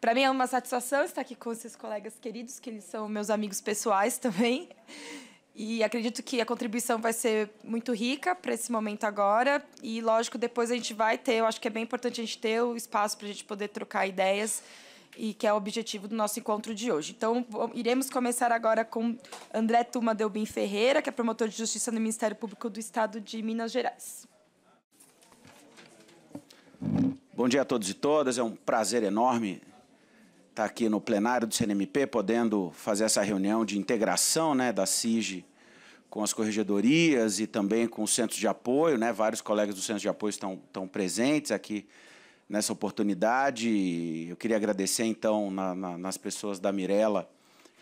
Para mim é uma satisfação estar aqui com seus colegas queridos, que eles são meus amigos pessoais também. E acredito que a contribuição vai ser muito rica para esse momento agora. E, lógico, depois a gente vai ter, eu acho que é bem importante a gente ter o espaço para a gente poder trocar ideias, e que é o objetivo do nosso encontro de hoje. Então, iremos começar agora com André Tuma Delbim Ferreira, que é promotor de justiça no Ministério Público do Estado de Minas Gerais. Bom dia a todos e todas. É um prazer enorme está aqui no plenário do CNMP, podendo fazer essa reunião de integração né, da CIG com as corregedorias e também com os centros de apoio. Né? Vários colegas do centro de apoio estão, estão presentes aqui nessa oportunidade. Eu queria agradecer, então, na, na, nas pessoas da Mirella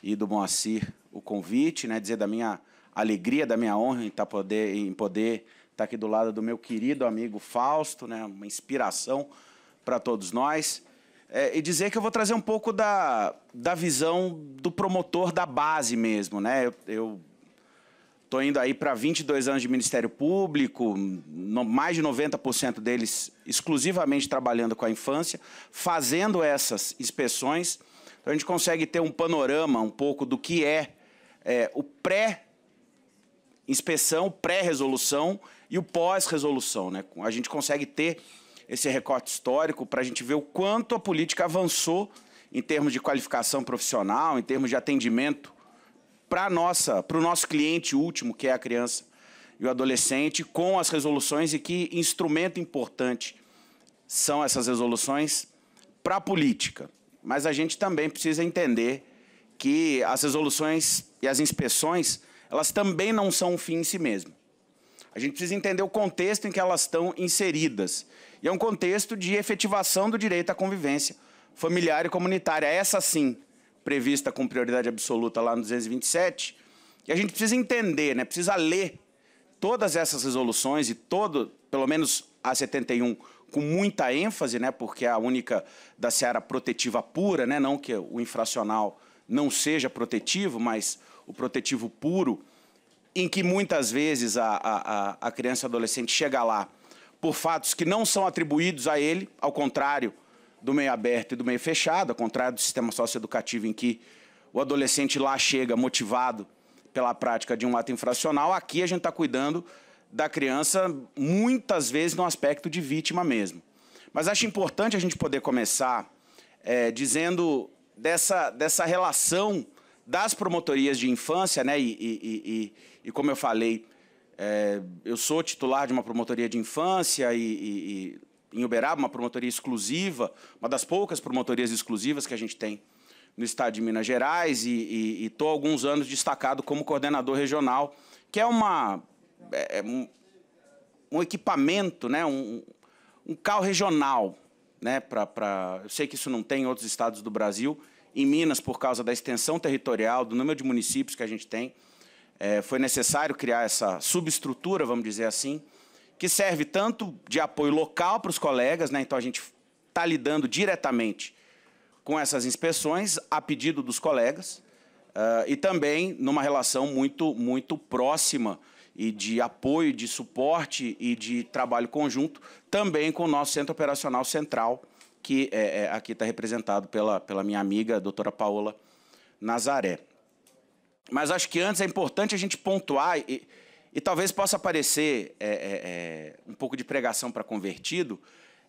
e do Moacir o convite, né? dizer da minha alegria, da minha honra em, estar tá poder, em poder estar tá aqui do lado do meu querido amigo Fausto, né? uma inspiração para todos nós é, e dizer que eu vou trazer um pouco da, da visão do promotor da base mesmo, né? Eu, estou tô indo aí para 22 anos de Ministério Público, no, mais de 90% deles exclusivamente trabalhando com a infância, fazendo essas inspeções. Então a gente consegue ter um panorama um pouco do que é, é o pré inspeção, pré-resolução e o pós-resolução, né? A gente consegue ter esse recorte histórico para a gente ver o quanto a política avançou em termos de qualificação profissional, em termos de atendimento para nossa, para o nosso cliente último, que é a criança e o adolescente, com as resoluções e que instrumento importante são essas resoluções para a política. Mas a gente também precisa entender que as resoluções e as inspeções, elas também não são um fim em si mesmo. A gente precisa entender o contexto em que elas estão inseridas. E é um contexto de efetivação do direito à convivência familiar e comunitária. Essa sim, prevista com prioridade absoluta lá no 227. E a gente precisa entender, né? precisa ler todas essas resoluções e todo, pelo menos a 71, com muita ênfase, né? porque é a única da seara protetiva pura, né? não que o infracional não seja protetivo, mas o protetivo puro em que muitas vezes a, a, a criança e adolescente chega lá por fatos que não são atribuídos a ele, ao contrário do meio aberto e do meio fechado, ao contrário do sistema socioeducativo em que o adolescente lá chega motivado pela prática de um ato infracional, aqui a gente está cuidando da criança muitas vezes no aspecto de vítima mesmo. Mas acho importante a gente poder começar é, dizendo dessa, dessa relação das promotorias de infância né, e, e, e e como eu falei, é, eu sou titular de uma promotoria de infância e, e, e, em Uberaba, uma promotoria exclusiva, uma das poucas promotorias exclusivas que a gente tem no estado de Minas Gerais e estou há alguns anos destacado como coordenador regional, que é uma é, é, um, um, equipamento, né, um, um carro regional, né, pra, pra, eu sei que isso não tem em outros estados do Brasil, em Minas por causa da extensão territorial, do número de municípios que a gente tem, é, foi necessário criar essa subestrutura, vamos dizer assim, que serve tanto de apoio local para os colegas, né? então a gente está lidando diretamente com essas inspeções a pedido dos colegas uh, e também numa relação muito, muito próxima e de apoio, de suporte e de trabalho conjunto também com o nosso Centro Operacional Central, que é, é, aqui está representado pela, pela minha amiga, a doutora Paola Nazaré. Mas acho que antes é importante a gente pontuar, e, e talvez possa parecer é, é, é um pouco de pregação para convertido,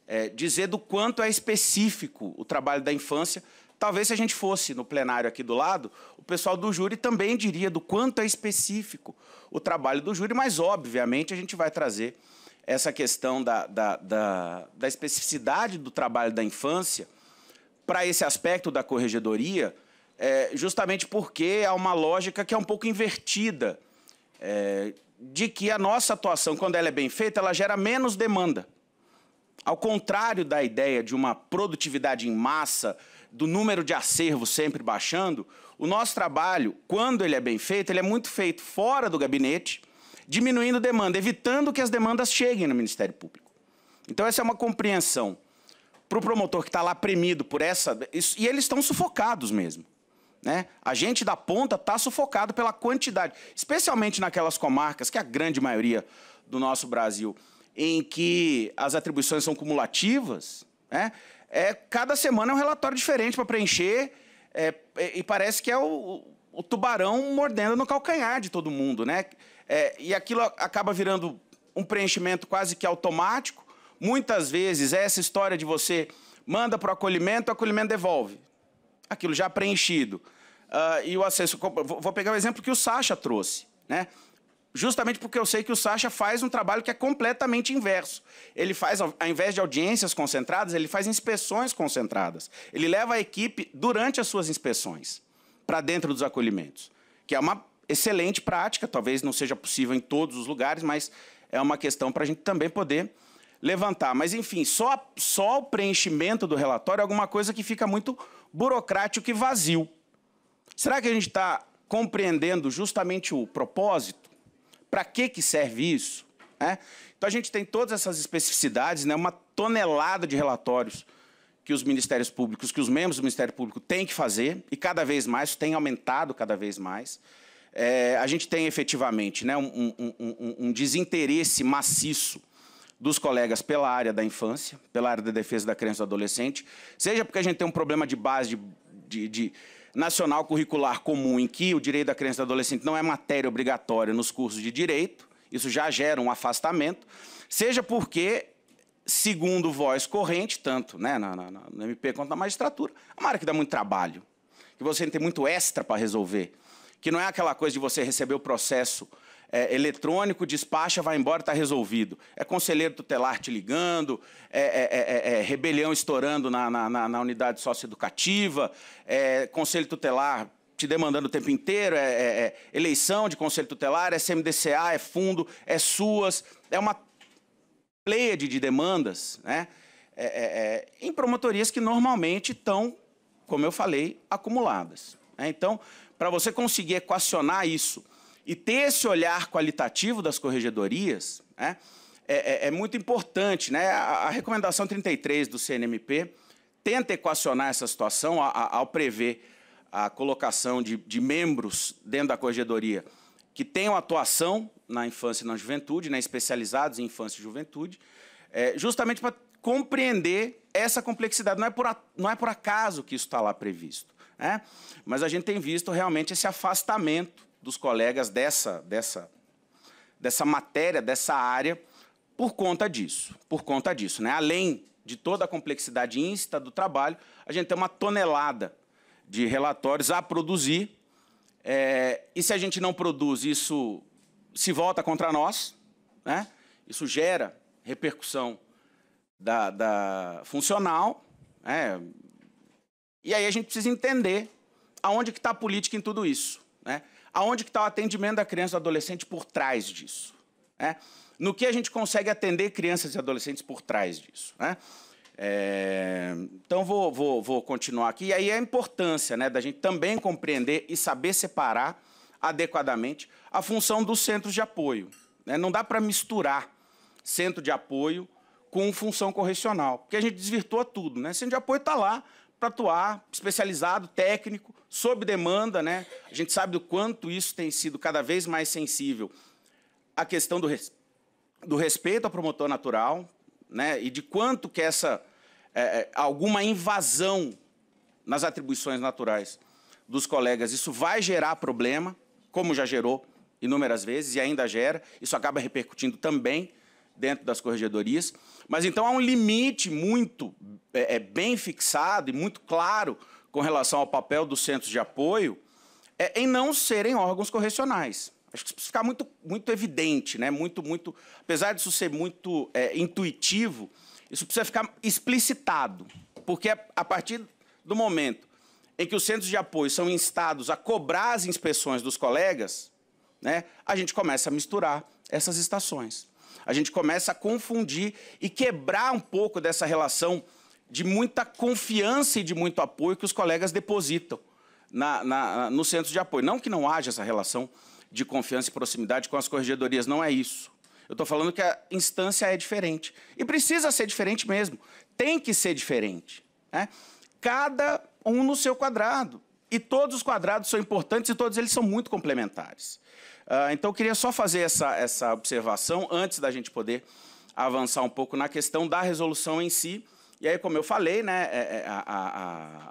é, dizer do quanto é específico o trabalho da infância. Talvez se a gente fosse no plenário aqui do lado, o pessoal do júri também diria do quanto é específico o trabalho do júri, mas, obviamente, a gente vai trazer essa questão da, da, da, da especificidade do trabalho da infância para esse aspecto da corregedoria é, justamente porque há uma lógica que é um pouco invertida, é, de que a nossa atuação, quando ela é bem feita, ela gera menos demanda. Ao contrário da ideia de uma produtividade em massa, do número de acervos sempre baixando, o nosso trabalho, quando ele é bem feito, ele é muito feito fora do gabinete, diminuindo demanda, evitando que as demandas cheguem no Ministério Público. Então, essa é uma compreensão para o promotor que está lá premido por essa. Isso, e eles estão sufocados mesmo. Né? A gente da ponta está sufocado pela quantidade, especialmente naquelas comarcas, que é a grande maioria do nosso Brasil, em que as atribuições são cumulativas. Né? É, cada semana é um relatório diferente para preencher é, é, e parece que é o, o, tubarão mordendo no calcanhar de todo mundo. Né? É, e aquilo acaba virando um preenchimento quase que automático. Muitas vezes é essa história de você manda para o acolhimento, o acolhimento devolve aquilo já preenchido. Uh, e o acesso. Vou pegar o exemplo que o Sacha trouxe, né? Justamente porque eu sei que o Sacha faz um trabalho que é completamente inverso. Ele faz, ao invés de audiências concentradas, ele faz inspeções concentradas. Ele leva a equipe durante as suas inspeções para dentro dos acolhimentos, que é uma excelente prática, talvez não seja possível em todos os lugares, mas é uma questão para a gente também poder levantar. Mas, enfim, só, só o preenchimento do relatório é alguma coisa que fica muito burocrático e vazio. Será que a gente está compreendendo justamente o propósito? Para que, que serve isso? É? Então, a gente tem todas essas especificidades, né? uma tonelada de relatórios que os ministérios públicos, que os membros do Ministério Público têm que fazer, e cada vez mais, tem aumentado cada vez mais. É, a gente tem efetivamente né, um, um, um, um desinteresse maciço dos colegas pela área da infância, pela área da defesa da criança e do adolescente, seja porque a gente tem um problema de base de, de, de nacional curricular comum em que o direito da criança e do adolescente não é matéria obrigatória nos cursos de direito, isso já gera um afastamento, seja porque segundo voz corrente, tanto né, na, na, no MP quanto na magistratura, é uma área que dá muito trabalho, que você tem muito extra para resolver, que não é aquela coisa de você receber o processo é, eletrônico, despacha, vai embora, está resolvido. É conselheiro tutelar te ligando, é, é, rebelião estourando na, na, na unidade socioeducativa, é conselho tutelar te demandando o tempo inteiro, é, eleição de conselho tutelar, é CMDCA, é fundo, é suas, é uma pleia de demandas, né? em promotorias que normalmente estão, como eu falei, acumuladas. Então, para você conseguir equacionar isso e ter esse olhar qualitativo das corregedorias né, é, é, é muito importante. Né? A, a, recomendação 33 do CNMP tenta equacionar essa situação ao prever a colocação de, de membros dentro da corregedoria que tenham atuação na infância e na juventude, né, especializados em infância e juventude, é, justamente para compreender essa complexidade. Não é por, a, não é por acaso que isso está lá previsto. Né? Mas a gente tem visto realmente esse afastamento dos colegas dessa, dessa, dessa matéria, dessa área, por conta disso. Por conta disso. Né? Além de toda a complexidade insta do trabalho, a gente tem uma tonelada de relatórios a produzir. É, e se a gente não produz, isso se volta contra nós. Né? Isso gera repercussão da, da funcional. Né? E aí a gente precisa entender aonde que está a política em tudo isso. Né? aonde que está o atendimento da criança e do adolescente por trás disso. Né? No que a gente consegue atender crianças e adolescentes por trás disso. Né? É... Então, vou, vou, vou, continuar aqui. E aí a importância né, da gente também compreender e saber separar adequadamente a função dos centros de apoio. Né? Não dá para misturar centro de apoio com função correcional, porque a gente desvirtua tudo. Né? Centro de apoio está lá para atuar, especializado, técnico, sob demanda, né? A gente sabe do quanto isso tem sido cada vez mais sensível. A questão do, res... do respeito ao promotor natural, né? E de quanto que essa é, é alguma invasão nas atribuições naturais dos colegas, isso vai gerar problema, como já gerou inúmeras vezes e ainda gera. Isso acaba repercutindo também dentro das corregedorias. Mas então há um limite muito é, é, bem fixado e muito claro com relação ao papel dos centros de apoio é, em não serem órgãos correcionais. Acho que isso precisa ficar muito, muito evidente, né? muito, muito, apesar disso ser muito é, intuitivo, isso precisa ficar explicitado, porque a partir do momento em que os centros de apoio são instados a cobrar as inspeções dos colegas, né, a gente começa a misturar essas estações a gente começa a confundir e quebrar um pouco dessa relação de muita confiança e de muito apoio que os colegas depositam na, na, no centro de apoio. Não que não haja essa relação de confiança e proximidade com as corregedorias, não é isso. Eu estou falando que a instância é diferente. E precisa ser diferente mesmo. Tem que ser diferente. Né? Cada um no seu quadrado. E todos os quadrados são importantes e todos eles são muito complementares. Uh, então, eu queria só fazer essa, essa observação antes da gente poder avançar um pouco na questão da resolução em si. E aí, como eu falei, né, é, é, a,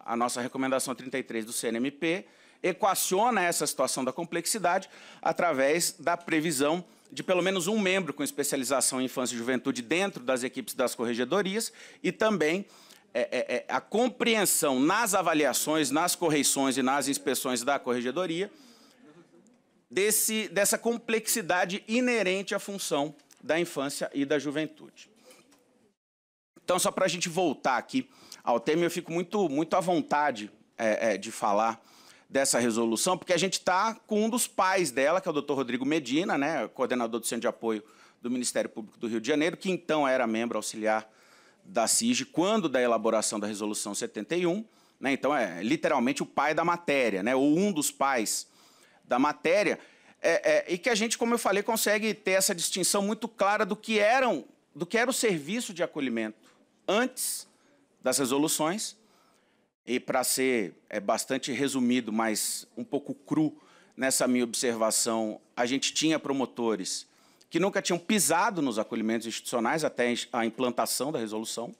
a, a nossa recomendação 33 do CNMP equaciona essa situação da complexidade através da previsão de pelo menos um membro com especialização em infância e juventude dentro das equipes das corregedorias e também é, é, é a compreensão nas avaliações, nas correções e nas inspeções da corregedoria desse, dessa complexidade inerente à função da infância e da juventude. Então, só para a gente voltar aqui ao tema, eu fico muito, muito à vontade é, é, de falar dessa resolução, porque a gente está com um dos pais dela, que é o doutor Rodrigo Medina, né, coordenador do Centro de Apoio do Ministério Público do Rio de Janeiro, que então era membro auxiliar da CIG quando da elaboração da Resolução 71. Né, então, é literalmente o pai da matéria, né, ou um dos pais da matéria, é, é, e que a gente, como eu falei, consegue ter essa distinção muito clara do que, eram, do que era o serviço de acolhimento antes das resoluções. E para ser é, bastante resumido, mas um pouco cru nessa minha observação, a gente tinha promotores que nunca tinham pisado nos acolhimentos institucionais até a implantação da resolução,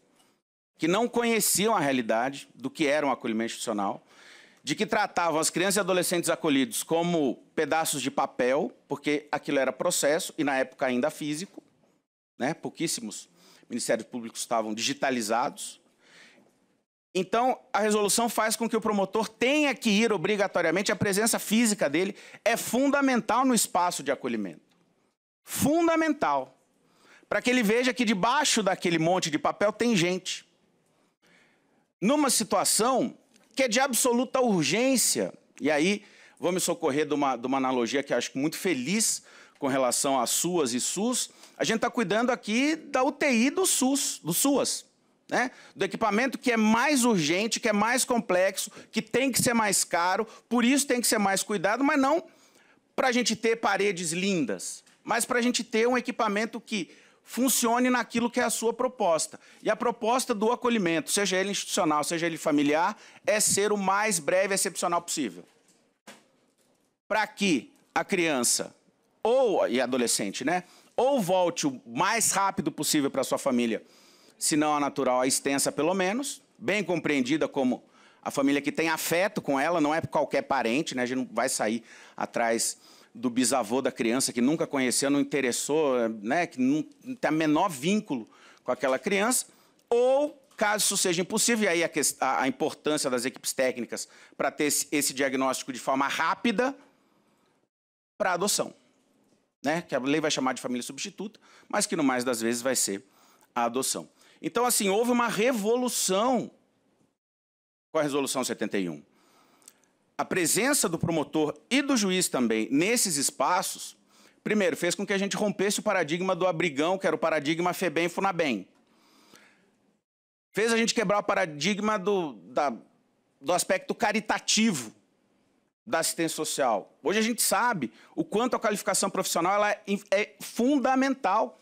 que não conheciam a realidade do que era um acolhimento institucional de que tratavam as crianças e adolescentes acolhidos como pedaços de papel, porque aquilo era processo e na época ainda físico, né? Pouquíssimos ministérios públicos estavam digitalizados. Então, a resolução faz com que o promotor tenha que ir obrigatoriamente, a presença física dele é fundamental no espaço de acolhimento. Fundamental. Para que ele veja que debaixo daquele monte de papel tem gente. Numa situação que é de absoluta urgência. E aí, vou me socorrer de uma, de uma analogia que acho muito feliz com relação a SUAS e SUS. A gente está cuidando aqui da UTI do SUS, do SUAS. Né? Do equipamento que é mais urgente, que é mais complexo, que tem que ser mais caro, por isso tem que ser mais cuidado, mas não para a gente ter paredes lindas, mas para a gente ter um equipamento que funcione naquilo que é a sua proposta. E a proposta do acolhimento, seja ele institucional, seja ele familiar, é ser o mais breve e excepcional possível. Para que a criança ou e adolescente, né, ou volte o mais rápido possível para sua família, se não a natural, a extensa pelo menos, bem compreendida como a família que tem afeto com ela, não é qualquer parente, né? A gente não vai sair atrás do bisavô da criança que nunca conheceu, não interessou, né, que não tem a menor vínculo com aquela criança, ou caso isso seja impossível, e aí a, a, a importância das equipes técnicas para ter esse, esse, diagnóstico de forma rápida para adoção, né, que a lei vai chamar de família substituta, mas que no mais das vezes vai ser a adoção. Então, assim, houve uma revolução com a resolução 71 a presença do promotor e do juiz também nesses espaços, primeiro, fez com que a gente rompesse o paradigma do abrigão, que era o paradigma FEBEM e FUNABEM. Fez a gente quebrar o paradigma do, da, do aspecto caritativo da assistência social. Hoje a gente sabe o quanto a qualificação profissional ela é, é fundamental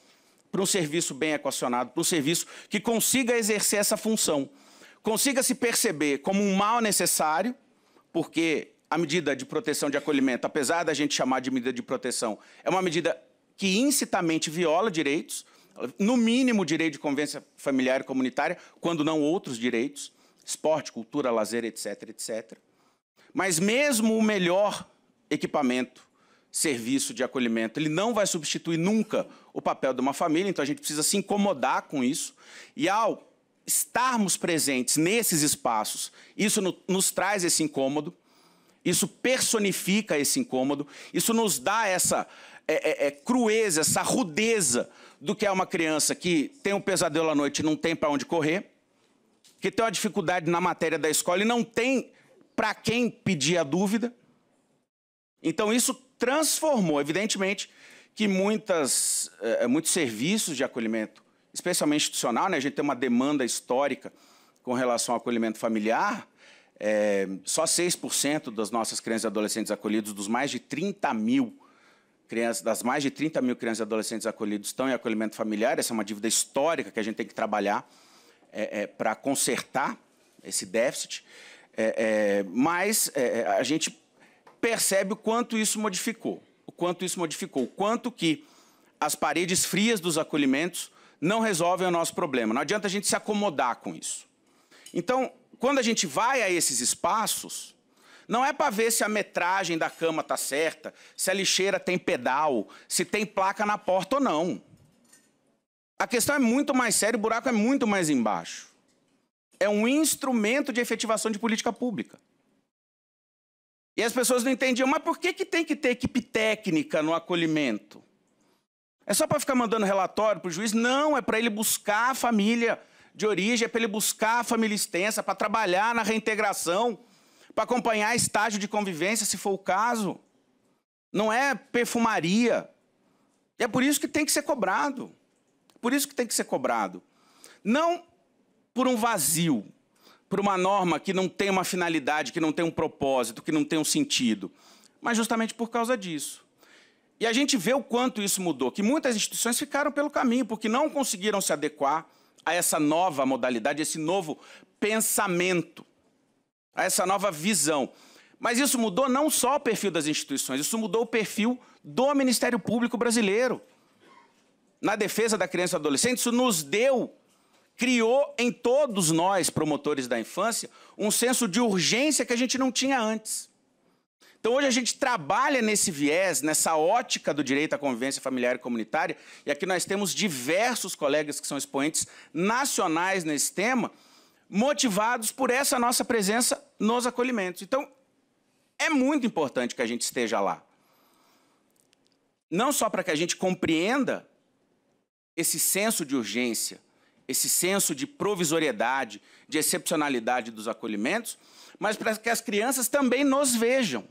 para um serviço bem equacionado, para um serviço que consiga exercer essa função, consiga se perceber como um mal necessário porque a medida de proteção de acolhimento, apesar da gente chamar de medida de proteção, é uma medida que incitamente viola direitos, no mínimo direito de convivência familiar e comunitária, quando não outros direitos, esporte, cultura, lazer, etc, etc. Mas mesmo o melhor equipamento, serviço de acolhimento, ele não vai substituir nunca o papel de uma família, então a gente precisa se incomodar com isso. E ao estarmos presentes nesses espaços, isso no, nos traz esse incômodo, isso personifica esse incômodo, isso nos dá essa é, é, é crueza, essa rudeza do que é uma criança que tem um pesadelo à noite e não tem para onde correr, que tem uma dificuldade na matéria da escola e não tem para quem pedir a dúvida. Então, isso transformou, evidentemente, que muitas, é, é muitos serviços de acolhimento especialmente institucional, né? a gente tem uma demanda histórica com relação ao acolhimento familiar, é, só 6% das nossas crianças e adolescentes acolhidos, dos mais de 30 mil crianças, das mais de 30 mil crianças e adolescentes acolhidos estão em acolhimento familiar. Essa é uma dívida histórica que a gente tem que trabalhar é, é, para consertar esse déficit. É, é, mas é, a gente percebe o quanto isso modificou, o quanto isso modificou, o quanto que as paredes frias dos acolhimentos não resolvem o nosso problema. Não adianta a gente se acomodar com isso. Então, quando a gente vai a esses espaços, não é para ver se a metragem da cama está certa, se a lixeira tem pedal, se tem placa na porta ou não. A questão é muito mais séria, o buraco é muito mais embaixo. É um instrumento de efetivação de política pública. E as pessoas não entendiam, mas por que, que tem que ter equipe técnica no acolhimento? É só para ficar mandando relatório para o juiz? Não, é para ele buscar a família de origem, é para ele buscar a família extensa, para trabalhar na reintegração, para acompanhar estágio de convivência, se for o caso. Não é perfumaria. É por isso que tem que ser cobrado. Por isso que tem que ser cobrado. Não por um vazio, por uma norma que não tem uma finalidade, que não tem um propósito, que não tem um sentido, mas justamente por causa disso. E a gente vê o quanto isso mudou, que muitas instituições ficaram pelo caminho, porque não conseguiram se adequar a essa nova modalidade, esse novo pensamento, a essa nova visão. Mas isso mudou não só o perfil das instituições, isso mudou o perfil do Ministério Público brasileiro. Na defesa da criança e do adolescente, isso nos deu, criou em todos nós, promotores da infância, um senso de urgência que a gente não tinha antes. Então hoje a gente trabalha nesse viés, nessa ótica do direito à convivência familiar e comunitária, e aqui nós temos diversos colegas que são expoentes nacionais nesse tema, motivados por essa nossa presença nos acolhimentos. Então é muito importante que a gente esteja lá. Não só para que a gente compreenda esse senso de urgência, esse senso de provisoriedade, de excepcionalidade dos acolhimentos, mas para que as crianças também nos vejam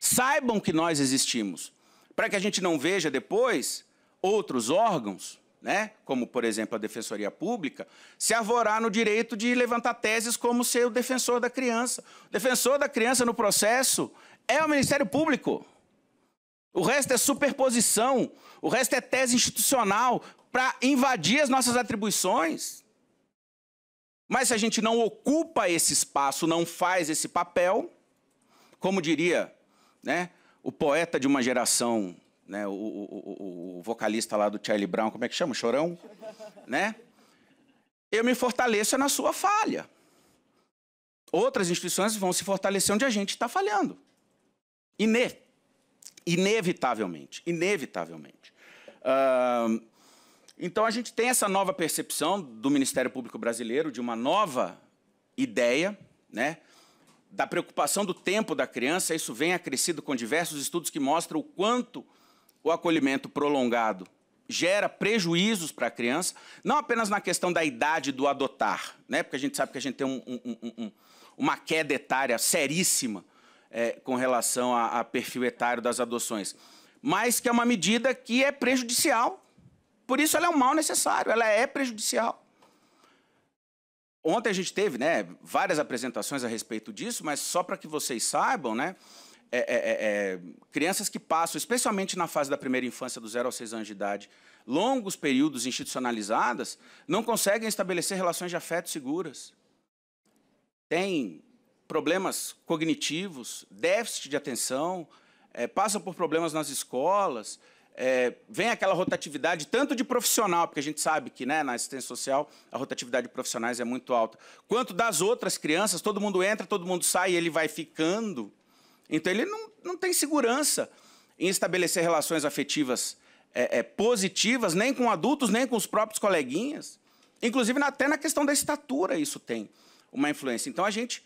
saibam que nós existimos, para que a gente não veja depois outros órgãos, né, como por exemplo a Defensoria Pública, se avorar no direito de levantar teses como ser o defensor da criança. O defensor da criança no processo é o Ministério Público. O resto é superposição, o resto é tese institucional para invadir as nossas atribuições. Mas se a gente não ocupa esse espaço, não faz esse papel, como diria né? O poeta de uma geração, né? O, o, o, o vocalista lá do Charlie Brown, como é que chama? Chorão, né? Eu me fortaleço na sua falha. Outras instituições vão se fortalecer onde a gente está falhando. Ine inevitavelmente, inevitavelmente. Uh, então a gente tem essa nova percepção do Ministério Público Brasileiro de uma nova ideia, né? da preocupação do tempo da criança, isso vem acrescido com diversos estudos que mostram o quanto o acolhimento prolongado gera prejuízos para a criança, não apenas na questão da idade do adotar, né? porque a gente sabe que a gente tem um, um, um, uma queda etária seríssima é, com relação a, a perfil etário das adoções, mas que é uma medida que é prejudicial. Por isso ela é um mal necessário, ela é prejudicial. Ontem a gente teve né, várias apresentações a respeito disso, mas só para que vocês saibam, né, é, é, é, crianças que passam, especialmente na fase da primeira infância, do 0 aos 6 anos de idade, longos períodos institucionalizadas, não conseguem estabelecer relações de afeto seguras. têm problemas cognitivos, déficit de atenção, passam por problemas nas escolas, é, vem aquela rotatividade tanto de profissional, porque a gente sabe que né, na assistência social a rotatividade de profissionais é muito alta, quanto das outras crianças, todo mundo entra, todo mundo sai e ele vai ficando. Então ele não, não tem segurança em estabelecer relações afetivas é, é, positivas, nem com adultos, nem com os próprios coleguinhas. Inclusive, até na questão da estatura, isso tem uma influência. Então a gente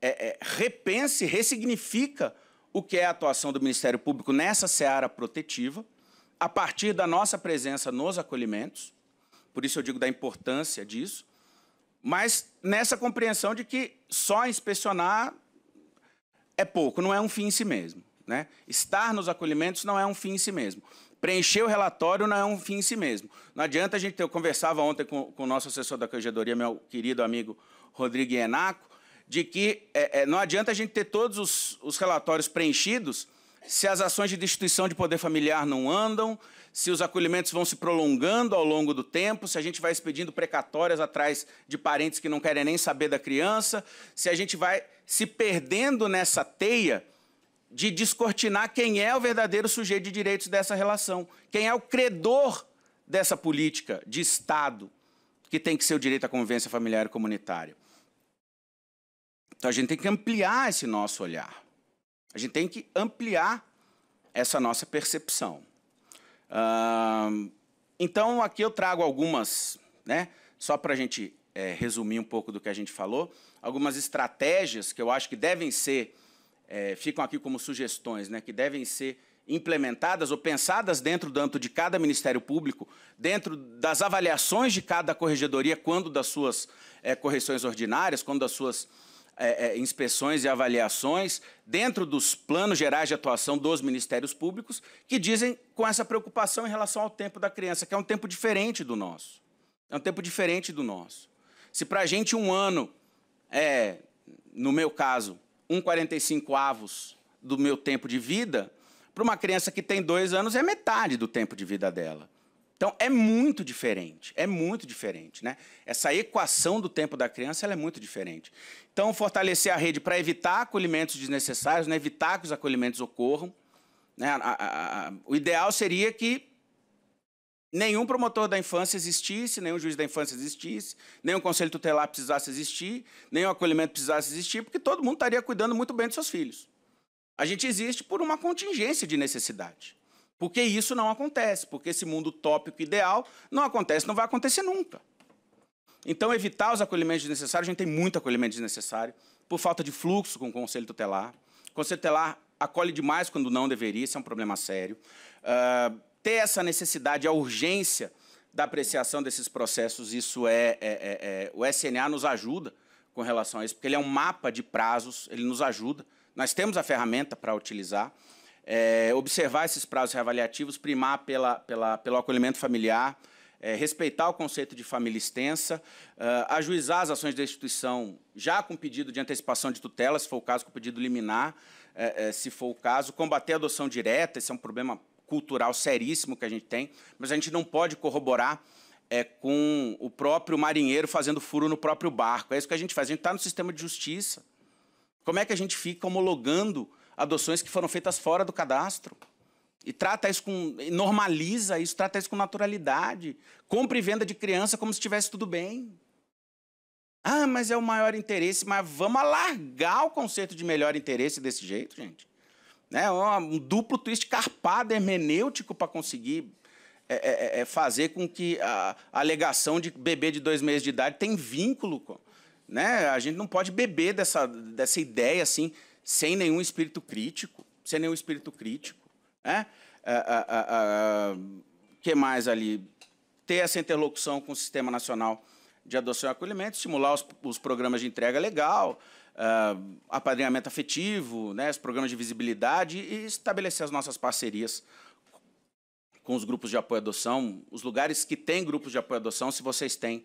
é, é, repense, ressignifica o que é a atuação do Ministério Público nessa seara protetiva a partir da nossa presença nos acolhimentos, por isso eu digo da importância disso, mas nessa compreensão de que só inspecionar é pouco, não é um fim em si mesmo. Né? Estar nos acolhimentos não é um fim em si mesmo. Preencher o relatório não é um fim em si mesmo. Não adianta a gente ter. Eu conversava ontem com, com o nosso assessor da corregedoria, meu querido amigo Rodrigo Enaco, de que é, é, não adianta a gente ter todos os, os relatórios preenchidos se as ações de destituição de poder familiar não andam, se os acolhimentos vão se prolongando ao longo do tempo, se a gente vai expedindo precatórias atrás de parentes que não querem nem saber da criança, se a gente vai se perdendo nessa teia de descortinar quem é o verdadeiro sujeito de direitos dessa relação, quem é o credor dessa política de Estado que tem que ser o direito à convivência familiar e comunitária. Então a gente tem que ampliar esse nosso olhar. A gente tem que ampliar essa nossa percepção. Uh, então, aqui eu trago algumas, né, só para a gente é, resumir um pouco do que a gente falou, algumas estratégias que eu acho que devem ser, é, ficam aqui como sugestões, né, que devem ser implementadas ou pensadas dentro do de cada Ministério Público, dentro das avaliações de cada corregedoria, quando das suas é, correções ordinárias, quando das suas é, é, inspeções e avaliações dentro dos planos gerais de atuação dos ministérios públicos que dizem com essa preocupação em relação ao tempo da criança, que é um tempo diferente do nosso. É um tempo diferente do nosso. Se para a gente um ano é, no meu caso, 1,45 avos do meu tempo de vida, para uma criança que tem dois anos é metade do tempo de vida dela. Então é muito diferente, é muito diferente, né? Essa equação do tempo da criança é muito diferente. Então fortalecer a rede para evitar acolhimentos desnecessários, né? evitar que os acolhimentos ocorram. Né? A, a, a, o ideal seria que nenhum promotor da infância existisse, nenhum juiz da infância existisse, nenhum conselho tutelar precisasse existir, nenhum acolhimento precisasse existir, porque todo mundo estaria cuidando muito bem dos seus filhos. A gente existe por uma contingência de necessidade. Porque isso não acontece, porque esse mundo tópico ideal não acontece, não vai acontecer nunca. Então, evitar os acolhimentos desnecessários, a gente tem muito acolhimento desnecessário, por falta de fluxo com o Conselho Tutelar. O Conselho Tutelar acolhe demais quando não deveria, isso é um problema sério. Uh, ter essa necessidade, a urgência da apreciação desses processos, isso é, é, é, é, O SNA nos ajuda com relação a isso, porque ele é um mapa de prazos, ele nos ajuda. Nós temos a ferramenta para utilizar é, observar esses prazos reavaliativos, primar pela, pela, pelo acolhimento familiar, é, respeitar o conceito de família extensa, uh, ajuizar as ações da instituição já com pedido de antecipação de tutela, se for o caso, com pedido liminar, é, é, se for o caso, combater a adoção direta, esse é um problema cultural seríssimo que a gente tem, mas a gente não pode corroborar é, com o próprio marinheiro fazendo furo no próprio barco. É isso que a gente faz. A gente está no sistema de justiça. Como é que a gente fica homologando adoções que foram feitas fora do cadastro. E trata isso com. normaliza isso, trata isso com naturalidade. Compra e venda de criança como se estivesse tudo bem. Ah, mas é o maior interesse, mas vamos alargar o conceito de melhor interesse desse jeito, gente. Né? É um duplo twist carpado hermenêutico para conseguir é, é, é, é fazer com que a alegação de bebê de dois meses de idade tem vínculo. Né? A gente não pode beber dessa, dessa ideia assim sem nenhum espírito crítico, sem nenhum espírito crítico, né? Ah, ah, ah, ah, que mais ali? Ter essa interlocução com o Sistema Nacional de Adoção e Acolhimento, estimular os, os programas de entrega legal, apadrinhamento afetivo, né, os programas de visibilidade e estabelecer as nossas parcerias com os grupos de apoio à adoção, os lugares que têm grupos de apoio à adoção, se vocês têm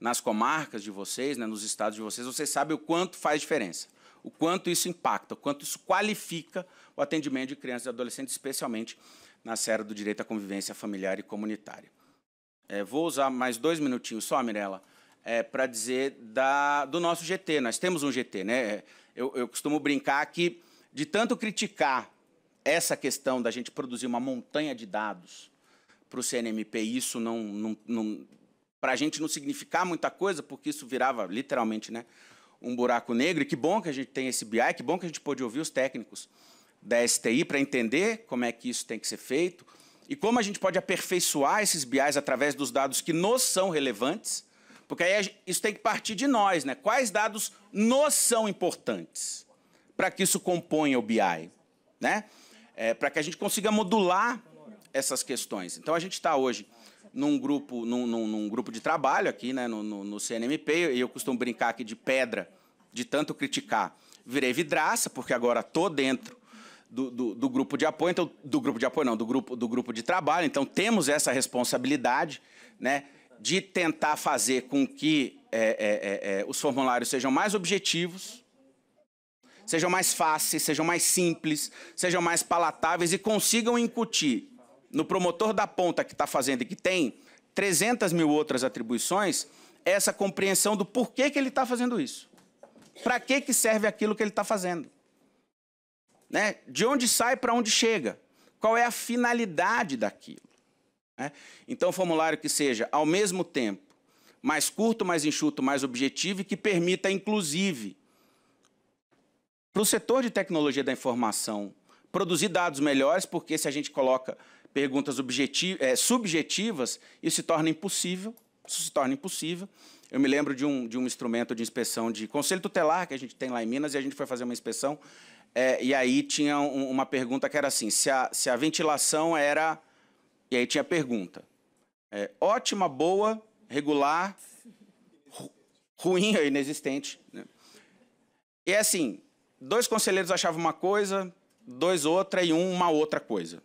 nas comarcas de vocês, né, nos estados de vocês, vocês sabem o quanto faz diferença o quanto isso impacta, o quanto isso qualifica o atendimento de crianças e adolescentes, especialmente na série do direito à convivência familiar e comunitária. É, vou usar mais dois minutinhos só, Mirella, é, para dizer da, do nosso GT. Nós temos um GT, né? É, eu, eu costumo brincar que, de tanto criticar essa questão da gente produzir uma montanha de dados para o CNMP, isso não, não, não para a gente não significar muita coisa, porque isso virava literalmente né, um buraco negro. E que bom que a gente tem esse BI, que bom que a gente pôde ouvir os técnicos da STI para entender como é que isso tem que ser feito e como a gente pode aperfeiçoar esses BIs através dos dados que nos são relevantes, porque aí isso tem que partir de nós, né? Quais dados nos são importantes para que isso componha o BI, né? É, para que a gente consiga modular essas questões. Então a gente está hoje num grupo, num, num, num grupo de trabalho aqui né, no, no, no CNMP, e eu costumo brincar aqui de pedra, de tanto criticar. Virei vidraça, porque agora estou dentro do, do, do, grupo de apoio, então, do grupo de apoio não, do grupo, do grupo de trabalho, então temos essa responsabilidade né, de tentar fazer com que é, é, é, é os formulários sejam mais objetivos, sejam mais fáceis, sejam mais simples, sejam mais palatáveis e consigam incutir no promotor da ponta que está fazendo e que tem 300 mil outras atribuições, é essa compreensão do porquê que ele está fazendo isso. Para que, que serve aquilo que ele está fazendo? Né? De onde sai para onde chega? Qual é a finalidade daquilo? Né? Então, formulário que seja, ao mesmo tempo, mais curto, mais enxuto, mais objetivo e que permita, inclusive, para o setor de tecnologia da informação produzir dados melhores, porque se a gente coloca perguntas é, subjetivas, isso se torna impossível. Isso se torna impossível. Eu me lembro de um, de um instrumento de inspeção de conselho tutelar que a gente tem lá em Minas, e a gente foi fazer uma inspeção, é, e aí tinha um, uma pergunta que era assim: se a, se a ventilação era. E aí tinha a pergunta: é, ótima, boa, regular, ru, ruim ou inexistente. Né? E é assim: dois conselheiros achavam uma coisa, dois outra e um uma outra coisa.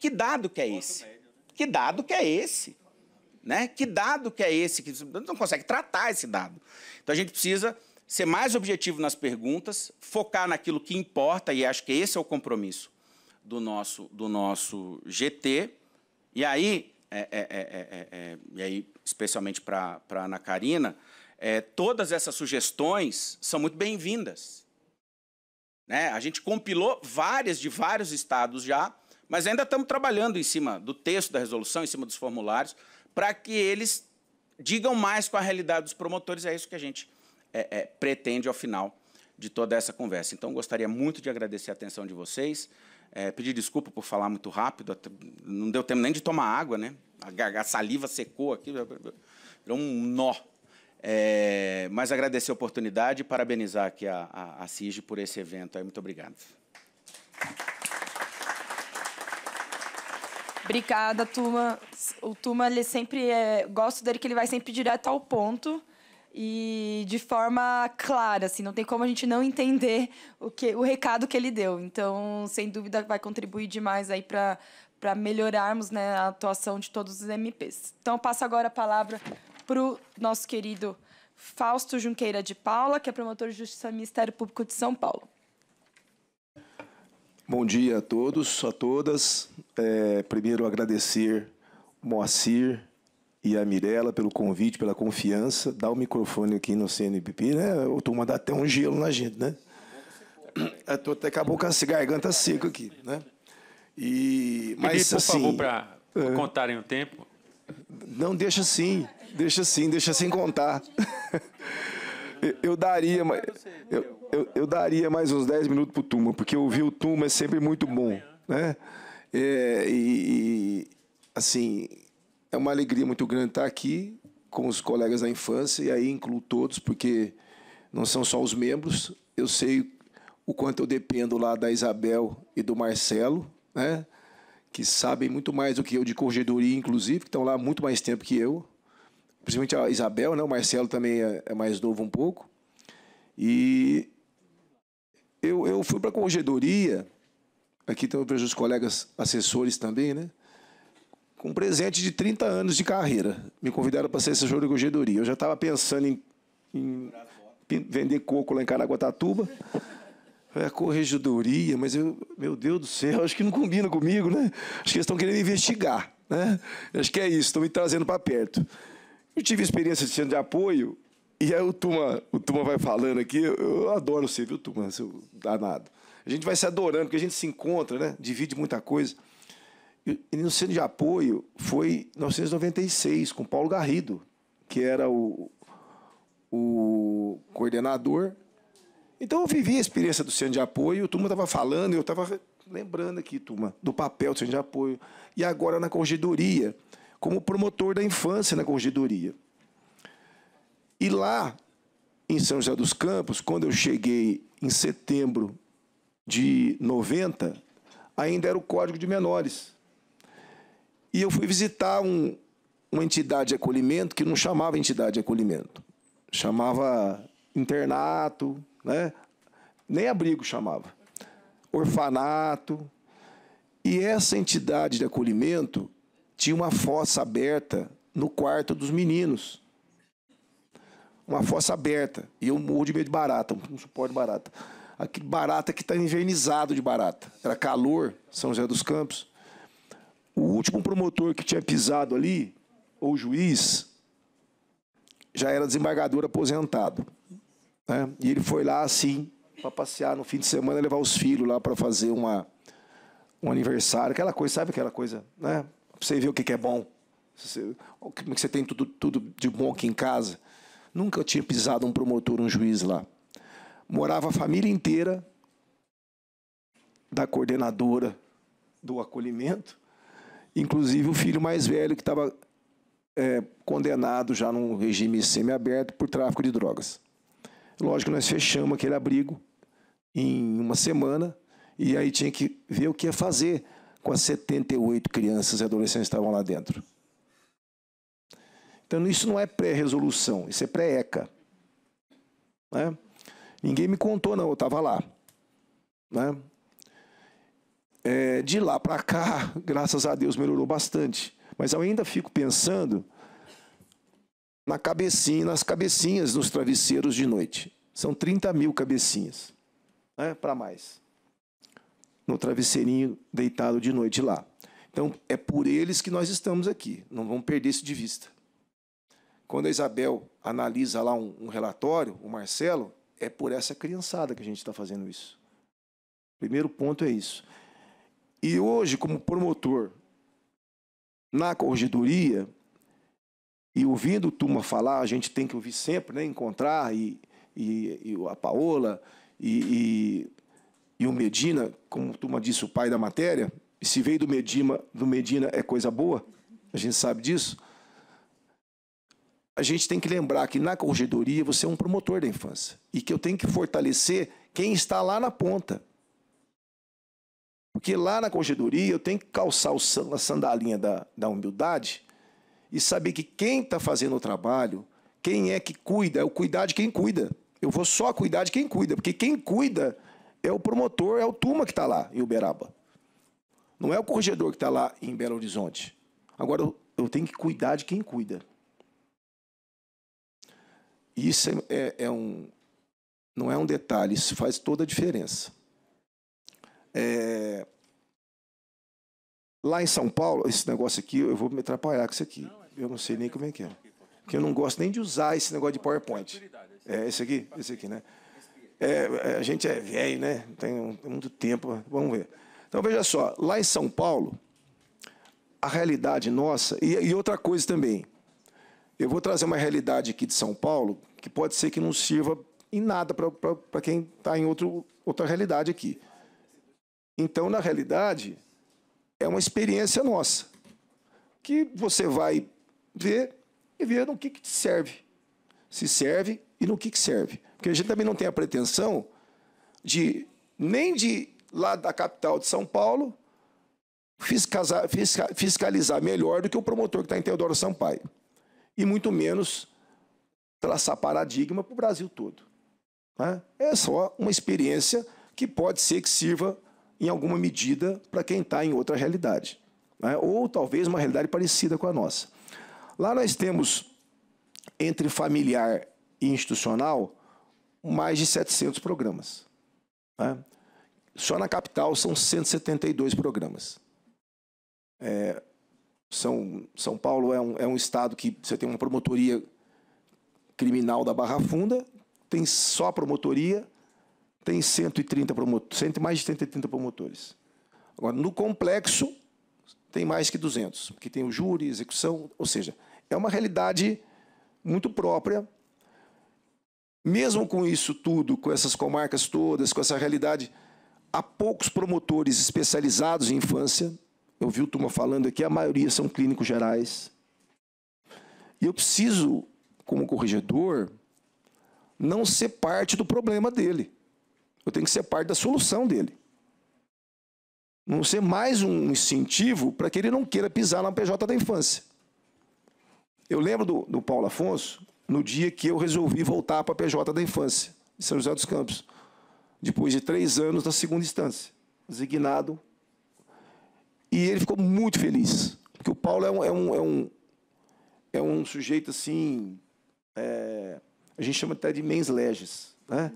Que dado que é esse? Né? Que dado que é esse? Né? Que dado que é esse? Que não consegue tratar esse dado. Então a gente precisa ser mais objetivo nas perguntas, focar naquilo que importa e acho que esse é o compromisso do nosso do nosso GT. E aí, é é é, é, é, é, e aí especialmente para a Ana Karina, todas essas sugestões são muito bem-vindas. Né? A gente compilou várias de vários estados já mas ainda estamos trabalhando em cima do texto da resolução, em cima dos formulários, para que eles digam mais com a realidade dos promotores. É isso que a gente é, é, pretende ao final de toda essa conversa. Então, gostaria muito de agradecer a atenção de vocês, é, pedir desculpa por falar muito rápido, não deu tempo nem de tomar água, né? A, a saliva secou aqui, virou um nó. É, mas agradecer a oportunidade e parabenizar aqui a, a, a CIG por esse evento. Aí, muito obrigado. Obrigada, Tuma. O Tuma, ele sempre é... Gosto dele que ele vai sempre direto ao ponto e de forma clara, assim, não tem como a gente não entender o, que, o recado que ele deu. Então, sem dúvida, vai contribuir demais aí para para melhorarmos né, a atuação de todos os MPs. Então, eu passo agora a palavra para o nosso querido Fausto Junqueira de Paula, que é promotor de Justiça do Ministério Público de São Paulo. Bom dia a todos, a todas. É, primeiro agradecer Moacir e a Mirella pelo convite, pela confiança. Dá o microfone aqui no CNPP, né? O turma dá até um gelo na gente, né? É, até tô com a garganta seca aqui, né? E, mas, por assim, favor, para é, contarem o tempo. Não, deixa assim, deixa assim, deixa sem contar eu, daria, eu, eu, eu, daria mais uns 10 minutos para o Tuma, porque ouvir o Tuma é sempre muito bom. Né? É, e, assim, é uma alegria muito grande estar aqui com os colegas da infância, e aí incluo todos, porque não são só os membros. Eu sei o quanto eu dependo lá da Isabel e do Marcelo, né? que sabem muito mais do que eu de corredoria, inclusive, que estão lá muito mais tempo que eu principalmente a Isabel, né? o Marcelo também é, é, mais novo um pouco. E eu, eu fui para a corregedoria, aqui também para os colegas assessores também, né? com um presente de 30 anos de carreira. Me convidaram para ser assessor de corregedoria. Eu já estava pensando em, em vender coco lá em Caraguatatuba. É corregedoria, mas eu, meu Deus do céu, acho que não combina comigo, né? Acho que eles estão querendo investigar, né? Acho que é isso, estão me trazendo para perto. Eu tive experiência de centro de apoio, e aí o Tuma, o Tuma vai falando aqui, eu adoro você, viu, Tuma, seu danado. A gente vai se adorando, porque a gente se encontra, né? Divide muita coisa. E no centro de apoio foi 1996, com Paulo Garrido, que era o, o coordenador. Então eu vivi a experiência do centro de apoio, o Tuma estava falando, eu estava lembrando aqui, Tuma, do papel do centro de apoio. E agora na corregedoria como promotor da infância na corregedoria. E lá, em São José dos Campos, quando eu cheguei em setembro de 90, ainda era o Código de Menores. E eu fui visitar um, uma entidade de acolhimento que não chamava entidade de acolhimento, chamava internato, né? nem abrigo chamava, orfanato. E essa entidade de acolhimento tinha uma fossa aberta no quarto dos meninos. Uma fossa aberta. E eu morro de medo de barata, um suporte barata. aquele barata que está invernizado de barata. Era calor, São José dos Campos. O último promotor que tinha pisado ali, ou juiz, já era desembargador aposentado. Né? E ele foi lá, assim, para passear no fim de semana, levar os filhos lá para fazer uma, um aniversário, aquela coisa, sabe aquela coisa, né? você ver o que, é bom. como é que você tem tudo, tudo de bom aqui em casa. Nunca tinha pisado um promotor, um juiz lá. Morava a família inteira da coordenadora do acolhimento, inclusive o filho mais velho que estava é, condenado já num regime semiaberto por tráfico de drogas. Lógico, nós fechamos aquele abrigo em uma semana e aí tinha que ver o que ia fazer. Com as 78 crianças e adolescentes estavam lá dentro. Então, isso não é pré-resolução, isso é pré-ECA. Né? Ninguém me contou, não, eu estava lá. Né? É, de lá para cá, graças a Deus, melhorou bastante. Mas eu ainda fico pensando na cabecinha, nas cabecinhas nos travesseiros de noite. São 30 mil cabecinhas, né? para mais no travesseirinho deitado de noite lá. Então, é por eles que nós estamos aqui, não vamos perder isso de vista. Quando a Isabel analisa lá um, um relatório, o Marcelo, é por essa criançada que a gente está fazendo isso. Primeiro ponto é isso. E hoje, como promotor na corregedoria, e ouvindo o Tuma falar, a gente tem que ouvir sempre, né? encontrar, e, e, e a Paola, e, e e o Medina, como turma disse, o pai da matéria, e se veio do Medina, do Medina é coisa boa, a gente sabe disso. A gente tem que lembrar que na corregedoria você é um promotor da infância e que eu tenho que fortalecer quem está lá na ponta. Porque lá na corregedoria eu tenho que calçar a sandalinha da, da humildade e saber que quem está fazendo o trabalho, quem é que cuida, é o cuidar de quem cuida. Eu vou só cuidar de quem cuida, porque quem cuida é o promotor, é o Tuma que está lá em Uberaba. Não é o corregedor que está lá em Belo Horizonte. Agora eu, tenho que cuidar de quem cuida. Isso é, é, é um, não é um detalhe, isso faz toda a diferença. É... Lá em São Paulo, esse negócio aqui, eu vou me atrapalhar com isso aqui. É eu não sei nem como é que é. Porque eu não gosto nem de usar esse negócio de PowerPoint. É esse aqui? Esse aqui, né? É, é, a gente é velho, né? Tem, muito tempo. Vamos ver. Então, veja só. Lá em São Paulo, a realidade nossa. E, e, outra coisa também. Eu vou trazer uma realidade aqui de São Paulo que pode ser que não sirva em nada para quem está em outro, outra realidade aqui. Então, na realidade, é uma experiência nossa. Que você vai ver e ver no que, que te serve. Se serve e no que, que serve. Porque a gente também não tem a pretensão de nem de lá da capital de São Paulo fiscalizar, melhor do que o promotor que está em Teodoro Sampaio. E muito menos traçar paradigma para o Brasil todo. Né? É só uma experiência que pode ser que sirva em alguma medida para quem está em outra realidade. Né? Ou talvez uma realidade parecida com a nossa. Lá nós temos, entre familiar e institucional, mais de 700 programas. Né? Só na capital são 172 programas. É, são, são Paulo é um, é um estado que você tem uma promotoria criminal da Barra Funda, tem só a promotoria, tem 130 promotores, mais de 130 promotores. Agora, no complexo, tem mais que 200, porque tem o júri, execução, ou seja, é uma realidade muito própria mesmo com isso tudo, com essas comarcas todas, com essa realidade, há poucos promotores especializados em infância. Eu vi o Tuma falando aqui, a maioria são clínicos gerais. E eu preciso, como corregedor, não ser parte do problema dele. Eu tenho que ser parte da solução dele. Não ser mais um incentivo para que ele não queira pisar na PJ da infância. Eu lembro do, do Paulo Afonso, no dia que eu resolvi voltar para a PJ da Infância, de São José dos Campos, depois de três anos da segunda instância, designado. E ele ficou muito feliz, porque o Paulo é um, é um, é um, é um sujeito assim, é, a gente chama até de mens leges, né?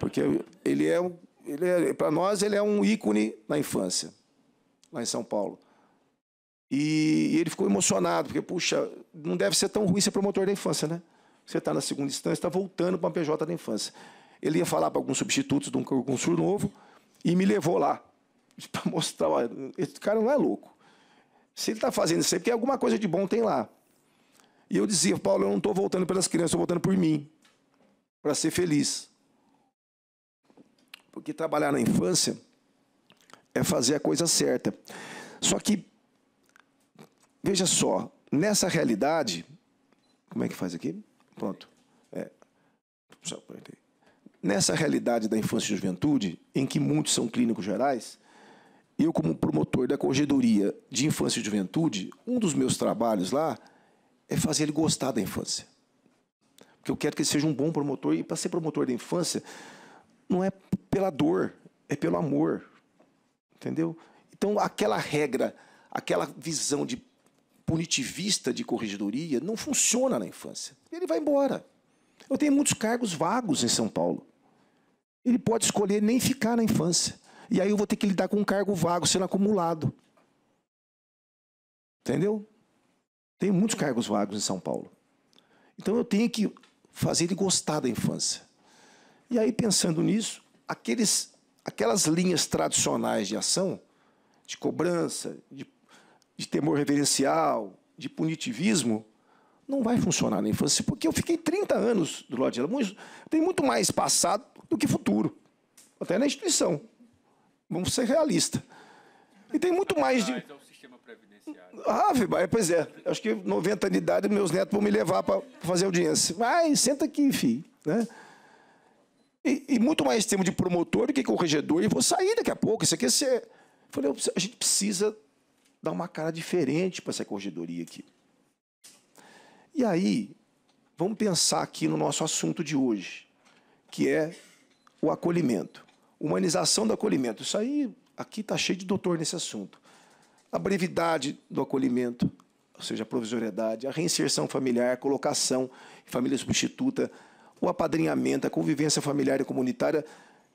porque ele é, ele é para nós ele é um ícone na infância, lá em São Paulo. E ele ficou emocionado, porque, puxa, não deve ser tão ruim ser promotor da infância, né? Você está na segunda instância, está voltando para uma PJ da infância. Ele ia falar para alguns substitutos de um concurso novo e me levou lá para mostrar: olha, esse cara não é louco. Se ele está fazendo isso aí, porque alguma coisa de bom tem lá. E eu dizia, Paulo, eu não estou voltando pelas crianças, estou voltando por mim, para ser feliz. Porque trabalhar na infância é fazer a coisa certa. Só que Veja só, nessa realidade, como é que faz aqui? Pronto. É. Nessa realidade da infância e juventude, em que muitos são clínicos gerais, eu, como promotor da corregedoria de infância e juventude, um dos meus trabalhos lá é fazer ele gostar da infância. Porque eu quero que ele seja um bom promotor, e para ser promotor da infância, não é pela dor, é pelo amor. Entendeu? Então, aquela regra, aquela visão de punitivista de corregedoria não funciona na infância. Ele vai embora. Eu tenho muitos cargos vagos em São Paulo. Ele pode escolher nem ficar na infância. E aí eu vou ter que lidar com um cargo vago sendo acumulado. Entendeu? Tem muitos cargos vagos em São Paulo. Então eu tenho que fazer ele gostar da infância. E aí, pensando nisso, aqueles, aquelas linhas tradicionais de ação, de cobrança, de de temor reverencial, de punitivismo, não vai funcionar na infância, porque eu fiquei 30 anos do lado de ela. Tem muito mais passado do que futuro, até na instituição. Vamos ser realistas. E tem muito mais de. É ah, é, pois é. Acho que 90 anos de idade, meus netos vão me levar para fazer audiência. Vai, senta aqui, filho. Né? E, e, muito mais tempo de promotor do que corregedor, e vou sair daqui a pouco. Isso aqui é ser. Falei, a gente precisa dar uma cara diferente para essa corregedoria aqui. E aí, vamos pensar aqui no nosso assunto de hoje, que é o acolhimento. Humanização do acolhimento. Isso aí, aqui está cheio de doutor nesse assunto. A brevidade do acolhimento, ou seja, a provisoriedade, a reinserção familiar, a colocação em família substituta, o apadrinhamento, a convivência familiar e comunitária.